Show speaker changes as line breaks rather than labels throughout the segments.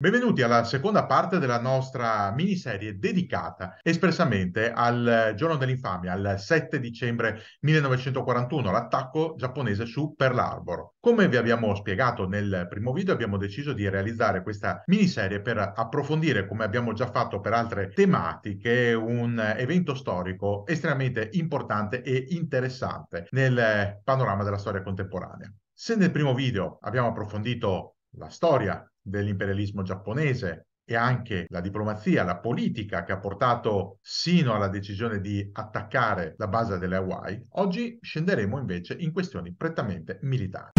Benvenuti alla seconda parte della nostra miniserie dedicata espressamente al giorno dell'infamia, al 7 dicembre 1941, l'attacco giapponese su Pearl Harbor. Come vi abbiamo spiegato nel primo video, abbiamo deciso di realizzare questa miniserie per approfondire, come abbiamo già fatto per altre tematiche, un evento storico estremamente importante e interessante nel panorama della storia contemporanea. Se nel primo video abbiamo approfondito la storia dell'imperialismo giapponese e anche la diplomazia, la politica che ha portato sino alla decisione di attaccare la base delle Hawaii, oggi scenderemo invece in questioni prettamente militari.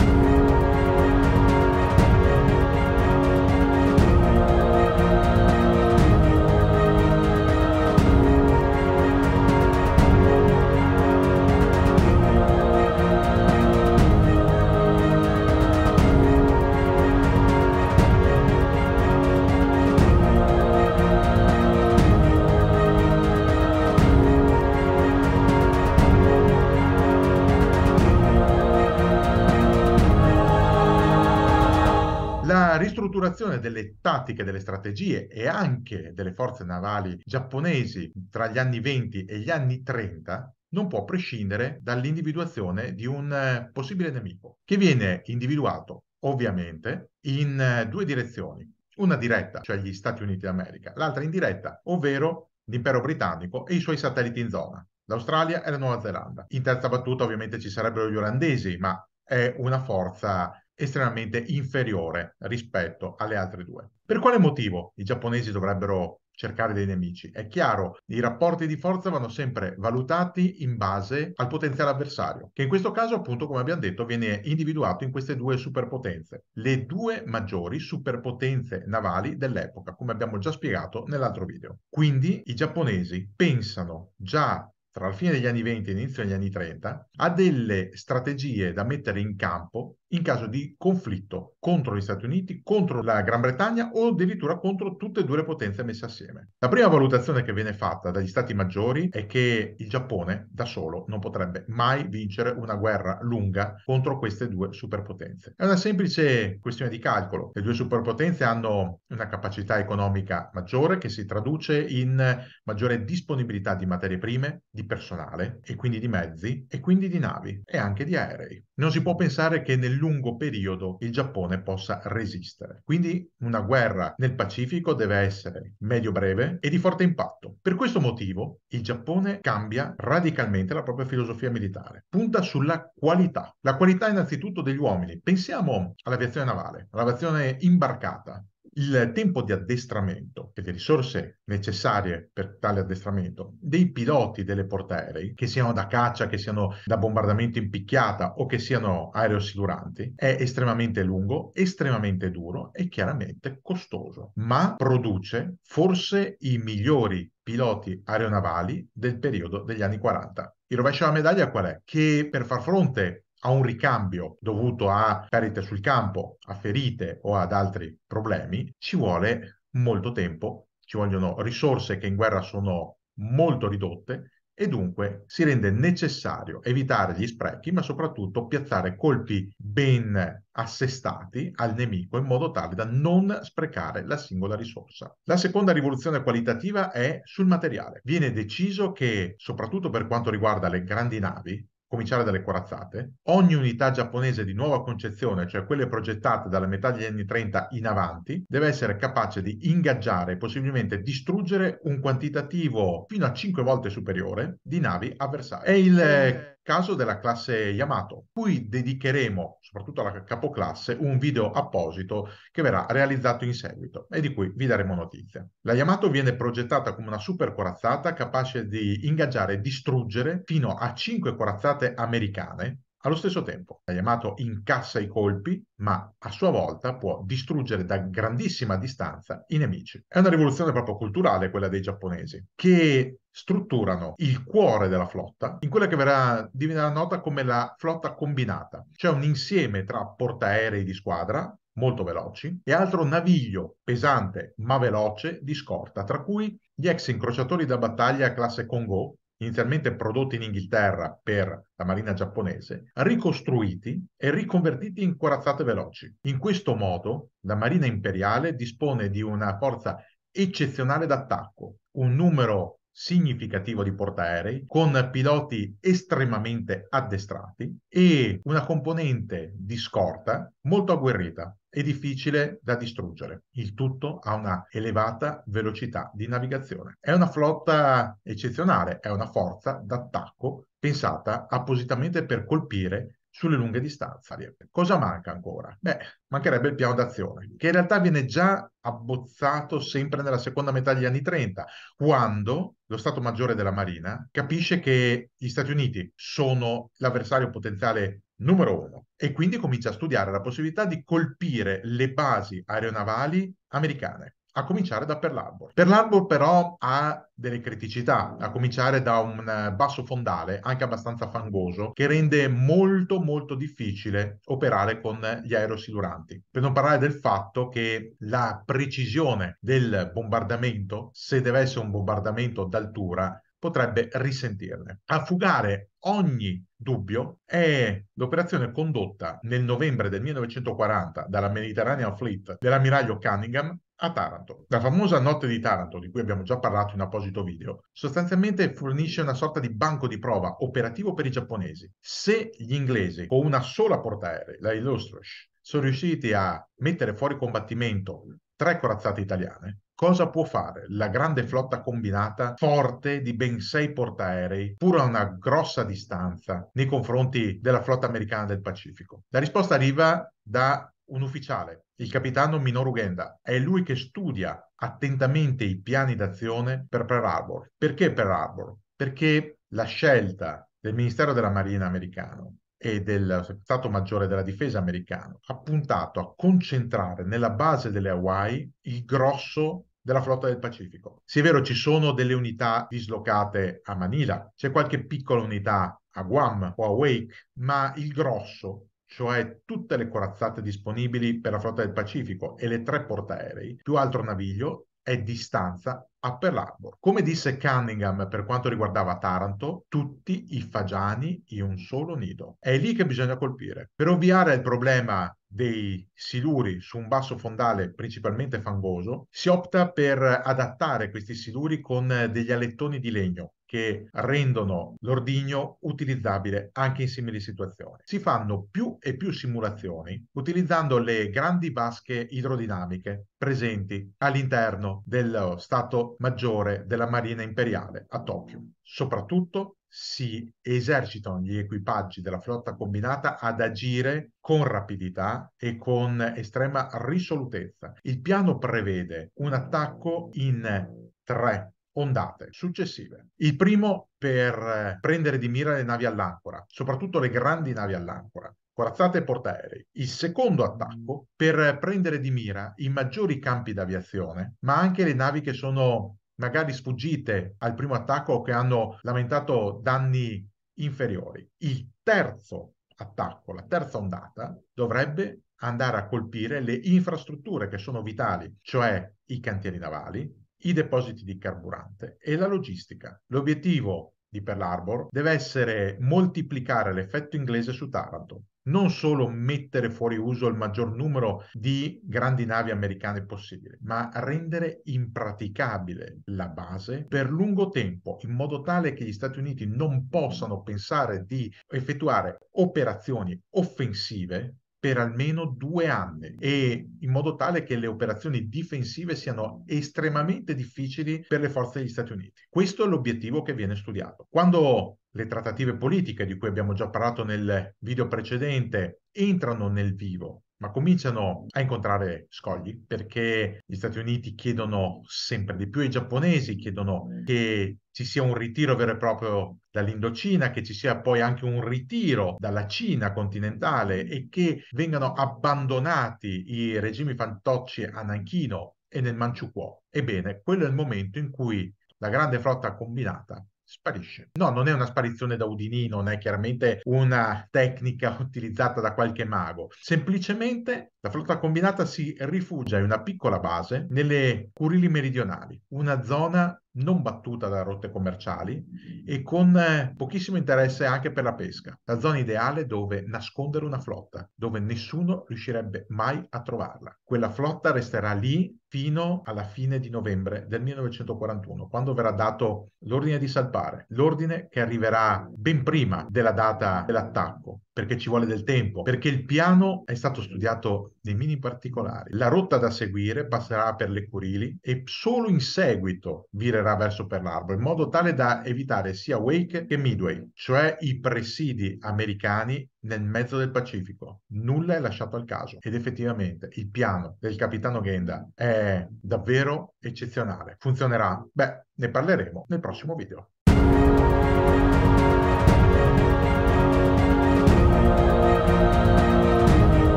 strutturazione delle tattiche, delle strategie e anche delle forze navali giapponesi tra gli anni 20 e gli anni 30 non può prescindere dall'individuazione di un eh, possibile nemico, che viene individuato ovviamente in eh, due direzioni. Una diretta, cioè gli Stati Uniti d'America, l'altra indiretta, ovvero l'impero britannico e i suoi satelliti in zona, l'Australia e la Nuova Zelanda. In terza battuta ovviamente ci sarebbero gli olandesi, ma è una forza estremamente inferiore rispetto alle altre due. Per quale motivo i giapponesi dovrebbero cercare dei nemici? È chiaro, i rapporti di forza vanno sempre valutati in base al potenziale avversario, che in questo caso appunto, come abbiamo detto, viene individuato in queste due superpotenze, le due maggiori superpotenze navali dell'epoca, come abbiamo già spiegato nell'altro video. Quindi i giapponesi pensano già tra la fine degli anni 20 e l'inizio degli anni 30, ha delle strategie da mettere in campo in caso di conflitto contro gli Stati Uniti, contro la Gran Bretagna o addirittura contro tutte e due le potenze messe assieme. La prima valutazione che viene fatta dagli Stati maggiori è che il Giappone da solo non potrebbe mai vincere una guerra lunga contro queste due superpotenze. È una semplice questione di calcolo. Le due superpotenze hanno una capacità economica maggiore che si traduce in maggiore disponibilità di materie prime, di personale e quindi di mezzi e quindi di navi e anche di aerei. Non si può pensare che nel lungo periodo il Giappone possa resistere. Quindi una guerra nel Pacifico deve essere medio-breve e di forte impatto. Per questo motivo il Giappone cambia radicalmente la propria filosofia militare, punta sulla qualità. La qualità innanzitutto degli uomini. Pensiamo all'aviazione navale, all'aviazione imbarcata il tempo di addestramento e le risorse necessarie per tale addestramento dei piloti delle portaerei, che siano da caccia, che siano da bombardamento in picchiata o che siano aerosiluranti, è estremamente lungo, estremamente duro e chiaramente costoso, ma produce forse i migliori piloti aeronavali del periodo degli anni 40. Il rovescio della medaglia qual è? Che per far fronte a un ricambio dovuto a perdite sul campo, a ferite o ad altri problemi, ci vuole molto tempo, ci vogliono risorse che in guerra sono molto ridotte e dunque si rende necessario evitare gli sprechi, ma soprattutto piazzare colpi ben assestati al nemico in modo tale da non sprecare la singola risorsa. La seconda rivoluzione qualitativa è sul materiale. Viene deciso che, soprattutto per quanto riguarda le grandi navi, cominciare dalle corazzate. Ogni unità giapponese di nuova concezione, cioè quelle progettate dalla metà degli anni 30 in avanti, deve essere capace di ingaggiare e possibilmente distruggere un quantitativo fino a 5 volte superiore di navi avversarie. E il caso della classe Yamato, cui dedicheremo, soprattutto alla capoclasse, un video apposito che verrà realizzato in seguito e di cui vi daremo notizie. La Yamato viene progettata come una super corazzata capace di ingaggiare e distruggere fino a 5 corazzate americane allo stesso tempo, la Yamato incassa i colpi, ma a sua volta può distruggere da grandissima distanza i nemici. È una rivoluzione proprio culturale quella dei giapponesi, che strutturano il cuore della flotta in quella che verrà, diventerà nota come la flotta combinata, C'è un insieme tra portaerei di squadra, molto veloci, e altro naviglio pesante ma veloce di scorta, tra cui gli ex incrociatori da battaglia classe Congo, inizialmente prodotti in Inghilterra per la marina giapponese, ricostruiti e riconvertiti in corazzate veloci. In questo modo la marina imperiale dispone di una forza eccezionale d'attacco, un numero significativo di portaerei con piloti estremamente addestrati e una componente di scorta molto agguerrita e difficile da distruggere. Il tutto a una elevata velocità di navigazione. È una flotta eccezionale, è una forza d'attacco pensata appositamente per colpire sulle lunghe distanze. Cosa manca ancora? Beh, mancherebbe il piano d'azione, che in realtà viene già abbozzato sempre nella seconda metà degli anni 30, quando lo Stato Maggiore della Marina capisce che gli Stati Uniti sono l'avversario potenziale numero uno e quindi comincia a studiare la possibilità di colpire le basi aeronavali americane a cominciare da Pearl Harbor. Pearl Harbor però ha delle criticità, a cominciare da un eh, basso fondale, anche abbastanza fangoso, che rende molto molto difficile operare con gli aerosiluranti. Per non parlare del fatto che la precisione del bombardamento, se deve essere un bombardamento d'altura, potrebbe risentirne. A fugare ogni dubbio è l'operazione condotta nel novembre del 1940 dalla Mediterranean Fleet dell'ammiraglio Cunningham a Taranto. La famosa notte di Taranto, di cui abbiamo già parlato in apposito video, sostanzialmente fornisce una sorta di banco di prova operativo per i giapponesi. Se gli inglesi, con una sola portaerei, la Illustrious, sono riusciti a mettere fuori combattimento tre corazzate italiane, cosa può fare la grande flotta combinata forte di ben sei portaerei, pur a una grossa distanza nei confronti della flotta americana del Pacifico? La risposta arriva da un ufficiale, il capitano Minor Genda. È lui che studia attentamente i piani d'azione per Pearl Harbor. Perché Pearl Harbor? Perché la scelta del Ministero della Marina americano e del Stato Maggiore della Difesa americano ha puntato a concentrare nella base delle Hawaii il grosso della flotta del Pacifico. Se è vero, ci sono delle unità dislocate a Manila, c'è qualche piccola unità a Guam o a Wake, ma il grosso cioè tutte le corazzate disponibili per la flotta del Pacifico e le tre portaerei, più altro naviglio è distanza a Pearl Harbor. Come disse Cunningham per quanto riguardava Taranto, tutti i fagiani in un solo nido. È lì che bisogna colpire. Per ovviare al problema dei siluri su un basso fondale principalmente fangoso, si opta per adattare questi siluri con degli alettoni di legno che rendono l'ordigno utilizzabile anche in simili situazioni. Si fanno più e più simulazioni utilizzando le grandi vasche idrodinamiche presenti all'interno dello Stato Maggiore della Marina Imperiale a Tokyo. Soprattutto si esercitano gli equipaggi della flotta combinata ad agire con rapidità e con estrema risolutezza. Il piano prevede un attacco in tre ondate successive. Il primo per eh, prendere di mira le navi all'ancora, soprattutto le grandi navi all'ancora corazzate e portaerei. Il secondo attacco mm. per prendere di mira i maggiori campi d'aviazione, ma anche le navi che sono magari sfuggite al primo attacco o che hanno lamentato danni inferiori. Il terzo attacco, la terza ondata, dovrebbe andare a colpire le infrastrutture che sono vitali, cioè i cantieri navali, i depositi di carburante e la logistica. L'obiettivo di Pearl Harbor deve essere moltiplicare l'effetto inglese su Taranto, non solo mettere fuori uso il maggior numero di grandi navi americane possibile, ma rendere impraticabile la base per lungo tempo, in modo tale che gli Stati Uniti non possano pensare di effettuare operazioni offensive per almeno due anni e in modo tale che le operazioni difensive siano estremamente difficili per le forze degli Stati Uniti. Questo è l'obiettivo che viene studiato. Quando le trattative politiche di cui abbiamo già parlato nel video precedente entrano nel vivo ma cominciano a incontrare scogli perché gli Stati Uniti chiedono sempre di più, i giapponesi chiedono che ci sia un ritiro vero e proprio dall'Indocina, che ci sia poi anche un ritiro dalla Cina continentale e che vengano abbandonati i regimi fantocci a Nanchino e nel Manciukuo. Ebbene, quello è il momento in cui la grande flotta combinata sparisce. No, non è una sparizione da Udini, non è chiaramente una tecnica utilizzata da qualche mago. Semplicemente la flotta combinata si rifugia in una piccola base nelle Curili meridionali, una zona non battuta da rotte commerciali e mm-hmm. con eh, pochissimo interesse anche per la pesca, la zona ideale dove nascondere una flotta, dove nessuno riuscirebbe mai a trovarla. Quella flotta resterà lì fino alla fine di novembre del 1941, quando verrà dato l'ordine di salpare, l'ordine che arriverà ben prima della data dell'attacco, perché ci vuole del tempo, perché il piano è stato studiato nei mini particolari. La rotta da seguire passerà per le Curili e solo in seguito virerà migrerà verso Pearl Harbor, in modo tale da evitare sia Wake che Midway, cioè i presidi americani nel mezzo del Pacifico. Nulla è lasciato al caso ed effettivamente il piano del capitano Genda è davvero eccezionale. Funzionerà? Beh, ne parleremo nel prossimo video.